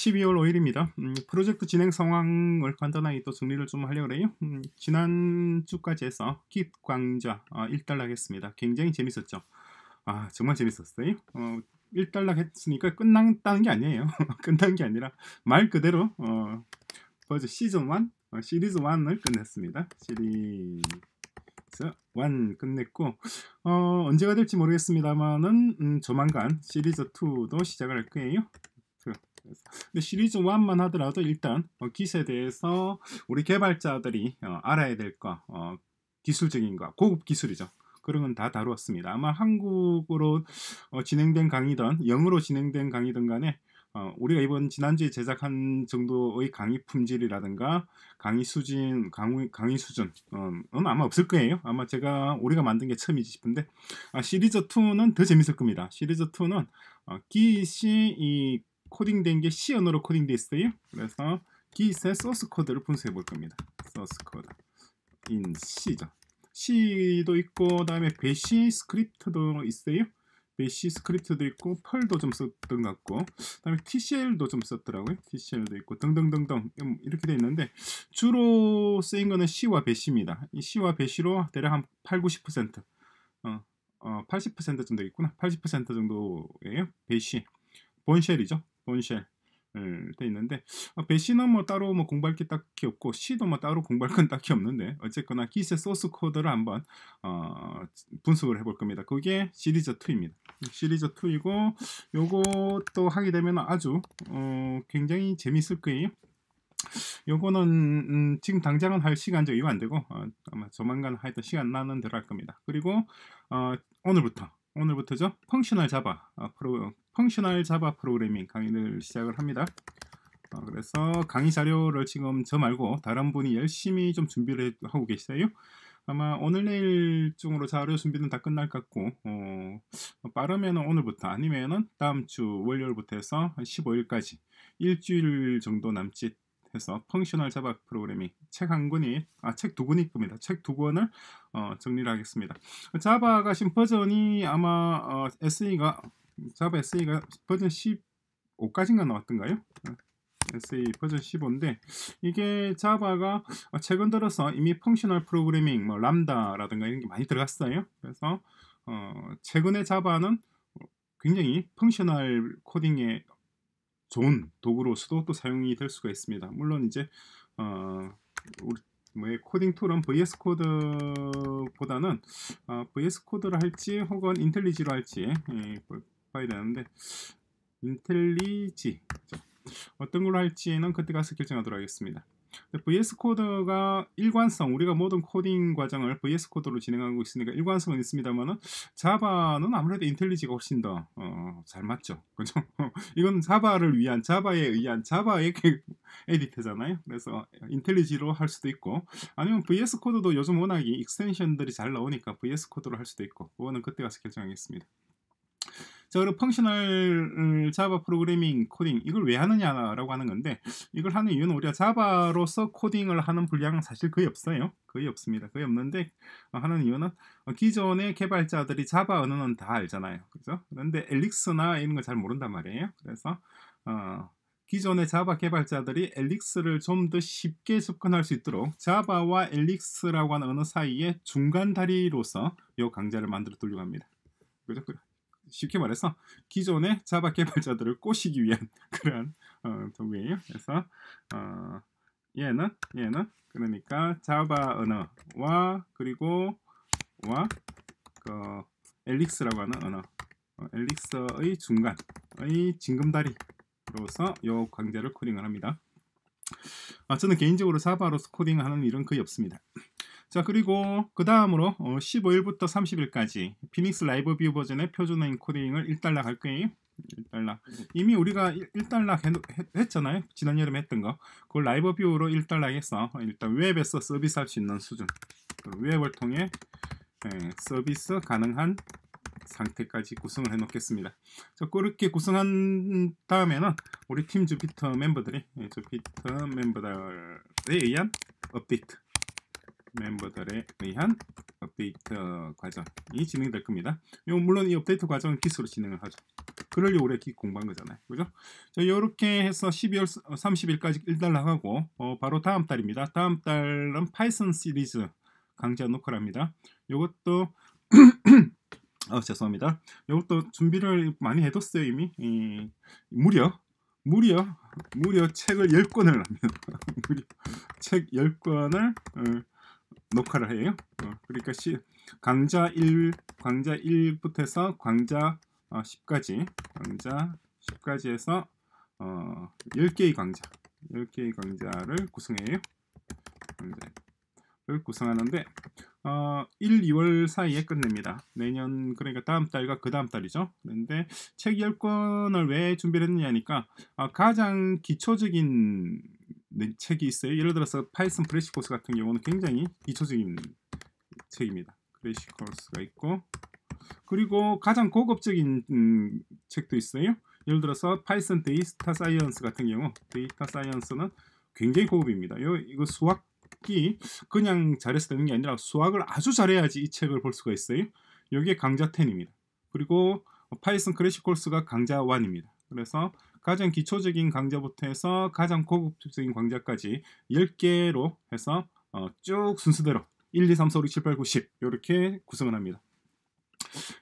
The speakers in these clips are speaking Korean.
12월 5일입니다. 음, 프로젝트 진행 상황을 간단하게 또 정리를 좀 하려고 해요. 음, 지난주까지 해서 킷광좌 어, 아, 1달러 했습니다. 굉장히 재밌었죠. 아 정말 재밌었어요. 어, 1달러 했으니까 끝났다는 게 아니에요. 끝난 게 아니라 말 그대로 어, 버즈 시즌 1, 어, 시리즈 1을 끝냈습니다. 시리즈 1 끝냈고 어, 언제가 될지 모르겠습니다만은 음, 조만간 시리즈 2도 시작할 거예요. 근데 시리즈 1만 하더라도 일단 어, 킷에 대해서 우리 개발자들이 어, 알아야 될 거, 어, 기술적인 거, 고급 기술이죠. 그런 건 다 다루었습니다. 아마 한국으로 어, 진행된 강의든 영어로 진행된 강의든 간에 어, 우리가 이번 지난주에 제작한 정도의 강의 품질이라든가 강의 수준, 강의, 강의 수준은 어, 아마 없을 거예요. 아마 제가 우리가 만든 게 처음이지 싶은데 아, 시리즈 2는 더 재밌을 겁니다. 시리즈 2는 어, 기시 이 코딩된 게 C 언어로 코딩돼 있어요. 그래서 기스의 소스 코드를 분석해 볼 겁니다. 소스 코드 in C죠. C도 있고 그다음에 배시 스크립트도 있어요. 배시 스크립트도 있고 펄도 좀 썼던 것 같고 그다음에 TCL도 좀 썼더라고요. TCL도 있고 등등등등 음, 이렇게 돼 있는데 주로 쓰인 거는 C와 배시입니다. 이 C와 배시로 대략 한 8, 90% 어, 어, 80% 정도 있구나. 80% 정도예요. 배시 본쉘이죠. 온쉘 예, 돼 있는데 어, 배신은 뭐 따로 뭐 공부할 게 딱히 없고 C도 뭐 따로 공부할 건 딱히 없는데 어쨌거나 기세 소스 코드를 한번 어, 분석을 해볼 겁니다. 그게 시리즈 2입니다. 시리즈 2이고 요것도 하게 되면 아주 어, 굉장히 재밌을 거예요. 요거는 음, 지금 당장은 할 시간 적이가안 되고 어, 아마 조만간 하여튼 시간 나는 대로 할 겁니다. 그리고 어, 오늘부터 오늘부터죠 펑셔을잡 아, 어, 프 펑셔널 자바 프로그래밍 강의를 시작을 합니다. 어, 그래서 강의 자료를 지금 저 말고 다른 분이 열심히 좀 준비를 하고 계세요. 아마 오늘 내일 중으로 자료 준비는 다 끝날 것 같고 어, 빠르면 오늘부터 아니면은 다음 주 월요일부터 해서 한 15일까지 일주일 정도 남짓 해서 펑셔널 자바 프로그래밍 책 한 권이 아 책 두 권이 있습니다책 두 권을 어, 정리를 하겠습니다. 자바가 신 버전이 아마 어, SE가 자바 SE가 버전 15까지인가 나왔던가요? SE 버전 15인데 이게 자바가 최근 들어서 이미 펑셔널 프로그래밍, 뭐 람다라든가 이런 게 많이 들어갔어요. 그래서 어, 최근에 자바는 굉장히 펑셔널 코딩에 좋은 도구로서도 또 사용이 될 수가 있습니다. 물론 이제 어, 우리 뭐 코딩 툴은 VS 코드보다는 어, VS 코드를 할지 혹은 인텔리지로 할지 예, 뭐 파일이 되는데 인텔리지 어떤 걸로 할지는 그때 가서 결정하도록 하겠습니다. VS 코드가 일관성, 우리가 모든 코딩 과정을 VS 코드로 진행하고 있으니까 일관성은 있습니다만은 자바는 아무래도 인텔리지가 훨씬 더잘 어, 맞죠, 그죠? 이건 자바를 위한 자바에 의한 자바의 그 에디터잖아요. 그래서 인텔리지로 할 수도 있고 아니면 VS 코드도 요즘 워낙에 익스텐션들이 잘 나오니까 VS 코드로 할 수도 있고 그거는 그때 가서 결정하겠습니다. 자, 그리 펑셔널 자바 프로그래밍 코딩 이걸 왜 하느냐라고 하는 건데 이걸 하는 이유는 우리가 자바로서 코딩을 하는 분량은 사실 거의 없어요. 거의 없습니다. 거의 없는데 하는 이유는 기존의 개발자들이 자바 언어는 다 알잖아요. 그죠? 그런데 엘릭스나 이런 걸 잘 모른단 말이에요. 그래서 어, 기존의 자바 개발자들이 엘릭스를 좀 더 쉽게 접근할 수 있도록 자바와 엘릭스라고 하는 언어 사이의 중간 다리로서 이 강좌를 만들어 두려고합니다 그죠? 렇 쉽게 말해서 기존의 자바 개발자들을 꼬시기 위한 그런 어, 도구예요. 그래서 어, 얘는 얘는 그러니까 자바 언어와 그리고 와 그 엘릭스라고 하는 언어 어, 엘릭스의 중간의 징금다리로서요강좌를 코딩을 합니다. 아, 저는 개인적으로 자바로서 코딩하는 일은 거의 없습니다. 자 그리고 그 다음으로 15일부터 어, 30일까지 피닉스 라이브 뷰 버전의 표준 인코딩을 1달러 할 거예요. 1달러 이미 우리가 1, 달러 했잖아요 지난 여름에 했던 거 그걸 라이브 뷰로 1달러 해서 일단 웹에서 서비스 할 수 있는 수준 웹을 통해 예, 서비스 가능한 상태까지 구성을 해 놓겠습니다 자 그렇게 구성한 다음에는 우리 팀 주피터 멤버들이 예, 주피터 멤버들에 의한 업데이트 멤버들에 의한 업데이트 어, 과정이 진행될 겁니다. 물론 이 업데이트 과정은 기수로 진행을 하죠. 그럴려고 우리가 공부한 거잖아요. 그죠? 자, 이렇게 해서 12월 30일까지 어, 1달나가고 어, 바로 다음 달입니다. 다음 달은 파이썬 시리즈 강좌 녹화랍니다. 이것도 어, 죄송합니다. 이것도 준비를 많이 해뒀어요 이미 이, 무려 무려 무려 책을 10권을 합니다. 무려 책 10권을 어, 녹화를 해요. 어, 그러니까 시, 강좌 1, 강좌 1부터 해서 강좌 어, 10까지, 강좌 10까지 에서 어, 10개의 강좌, 10개의 강좌를 구성해요. 강좌를 구성하는데 어, 1, 2월 사이에 끝냅니다. 내년 그러니까 다음 달과 그 다음 달이죠. 그런데 책 10권을 왜 준비를 했느냐니까 어, 가장 기초적인 네, 책이 있어요. 예를 들어서 파이썬 크래시코스 같은 경우는 굉장히 기초적인 책입니다. 크래시코스가 있고 그리고 가장 고급적인 음, 책도 있어요. 예를 들어서 파이썬 데이터 사이언스 같은 경우 데이터 사이언스는 굉장히 고급입니다. 요, 이거 수학이 그냥 잘해서 되는 게 아니라 수학을 아주 잘해야지 이 책을 볼 수가 있어요. 여기에 강좌 10입니다. 그리고 파이썬 크래시 코스가 강좌 1입니다. 그래서 가장 기초적인 강좌부터 해서 가장 고급적인 강좌까지 10개로 해서 어, 쭉 순서대로 1, 2, 3, 4, 5, 6, 7, 8, 9, 10 이렇게 구성을 합니다.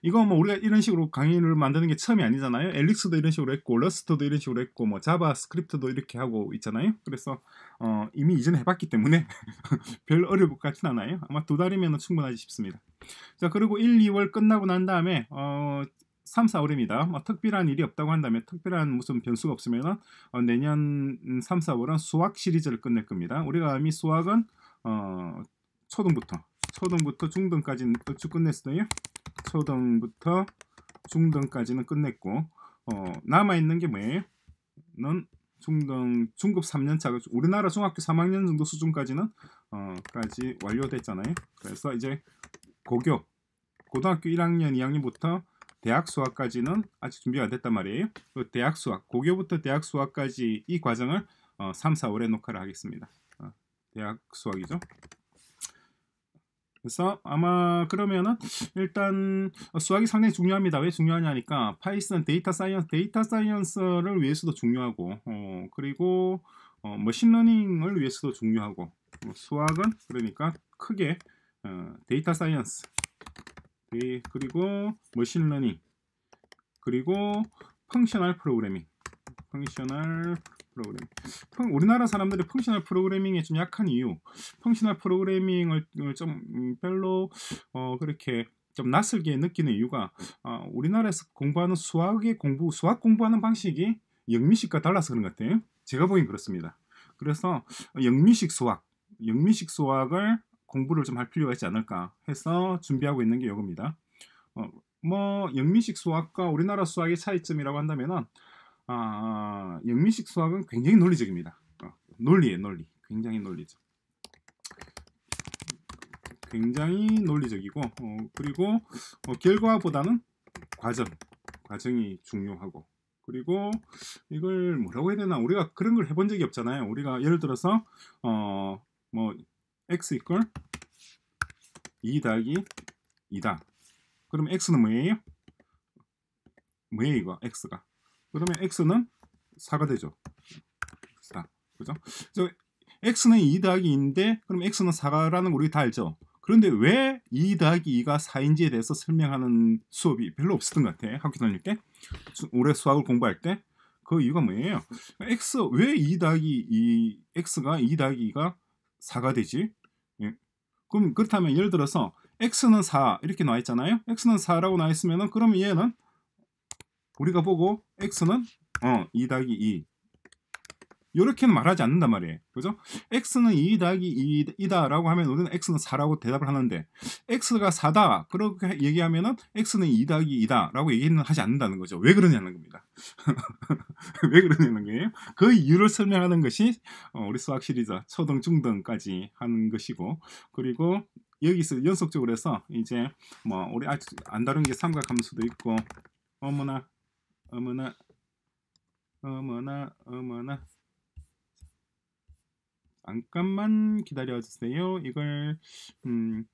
이거 뭐 우리가 이런 식으로 강의를 만드는 게 처음이 아니잖아요. 엘릭스도 이런 식으로 했고 러스트도 이런 식으로 했고 뭐 자바스크립트도 이렇게 하고 있잖아요. 그래서 어, 이미 이전에 해봤기 때문에 별 어려울 것 같진 않아요. 아마 두 달이면 충분하지 싶습니다. 자 그리고 1, 2월 끝나고 난 다음에 어, 3, 4월입니다. 어, 뭐 특별한 일이 없다고 한다면 특별한 무슨 변수가 없으면 어, 내년 3, 4월은 수학 시리즈를 끝낼 겁니다. 우리가 이미 수학은 어, 초등부터 초등부터 중등까지 쭉 끝냈어요. 초등부터 중등까지는 끝냈고 어, 남아 있는 게 뭐예요? 는 중등 중급 3년차 우리나라 중학교 3학년 정도 수준까지는 어까지 완료됐잖아요. 그래서 이제 고교 고등학교 1학년 2학년부터 대학 수학까지는 아직 준비가 안 됐단 말이에요. 그 대학 수학, 고교부터 대학 수학까지 이 과정을 어, 3, 4월에 녹화를 하겠습니다. 어, 대학 수학이죠. 그래서 아마 그러면은 일단 수학이 상당히 중요합니다. 왜 중요하냐니까 파이썬 데이터 사이언스 데이터 사이언스를 위해서도 중요하고 어, 그리고 어, 머신러닝을 위해서도 중요하고 어, 수학은 그러니까 크게 어, 데이터 사이언스 네, 그리고 머신러닝 그리고 펑셔널 프로그래밍 펑셔널 프로그래밍 우리나라 사람들이 펑셔널 프로그래밍에 좀 약한 이유 펑셔널 프로그래밍을 좀 음, 별로 어, 그렇게 좀 낯설게 느끼는 이유가 어, 우리나라에서 공부하는 수학의 공부 수학 공부하는 방식이 영미식과 달라서 그런 것 같아요 제가 보기엔 그렇습니다 그래서 영미식 수학 영미식 수학을 공부를 좀 할 필요가 있지 않을까 해서 준비하고 있는 게 이겁니다. 어, 뭐 영미식 수학과 우리나라 수학의 차이점이라고 한다면 아, 영미식 수학은 굉장히 논리적입니다. 어, 논리의 논리, 굉장히 논리적. 굉장히 논리적이고 어, 그리고 어, 결과보다는 과정, 과정이 중요하고 그리고 이걸 뭐라고 해야 되나 우리가 그런 걸 해본 적이 없잖아요. 우리가 예를 들어서 어뭐 x 이걸2 달기 2다. 그럼 x는 뭐예요? 뭐예요 이거 x가. 그러면 x는 4가 되죠. 4. 그죠? 그래서 x는 2 더하기 2인데 그럼 x는 4라는 우리 다 알죠? 그런데 왜2 더하기 2가 4인지에 대해서 설명하는 수업이 별로 없었던 것 같아. 요 학교 다닐 때. 올해 수학을 공부할 때. 그 이유가 뭐예요? x 왜2 더하기 2 x가 2 더하기 2가 4가 되지? 그럼 그렇다면 예를 들어서 x는 4 이렇게 나와 있잖아요. x는 4라고 나와 있으면은 그럼 얘는 우리가 보고 x는 어, 2다기2 이렇게는 말하지 않는단 말이에요. 그죠? x는 2 더하기 2다라고 하면 우리는 x는 4라고 대답을 하는데 x가 4다 그렇게 얘기하면은 x는 2 더하기 2다라고 얘기는 하지 않는다는 거죠. 왜 그러냐는 겁니다. 왜 그러냐는 거예요. 그 이유를 설명하는 것이 어, 우리 수학 시리즈 초등 중등까지 하는 것이고 그리고 여기서 연속적으로 해서 이제 뭐 우리 아직 안 다룬 게 삼각함수도 있고 어머나 어머나 어머나 어머나 잠깐만 기다려주세요. 이걸 음,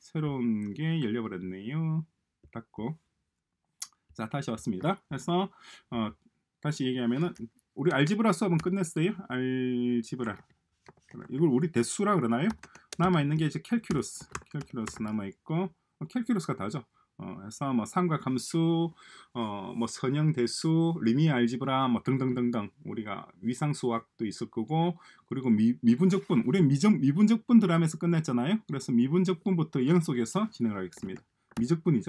새로운 게 열려버렸네요. 닫고 자 다시 왔습니다. 그래서 어, 다시 얘기하면은 우리 알지브라 수업은 끝냈어요. 알지브라 이걸 우리 대수라 그러나요? 남아 있는 게 이제 캘큘러스, 캘큘러스 남아 있고 어, 캘큘러스가 다죠. 어, 그래서 뭐 삼각함수, 어, 뭐 선형대수, 리미어 알지브라 뭐 등등등등 우리가 위상수학도 있을 거고 그리고 미, 미분적분, 우리 미적 미분적분 드라마에서 끝냈잖아요. 그래서 미분적분부터 연속에서 진행 하겠습니다. 미적분이죠.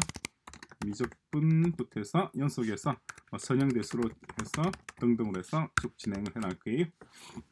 미적분부터 해서 연속에서 뭐 선형대수로 해서 등등으로 해서 쭉 진행을 해나갈 거요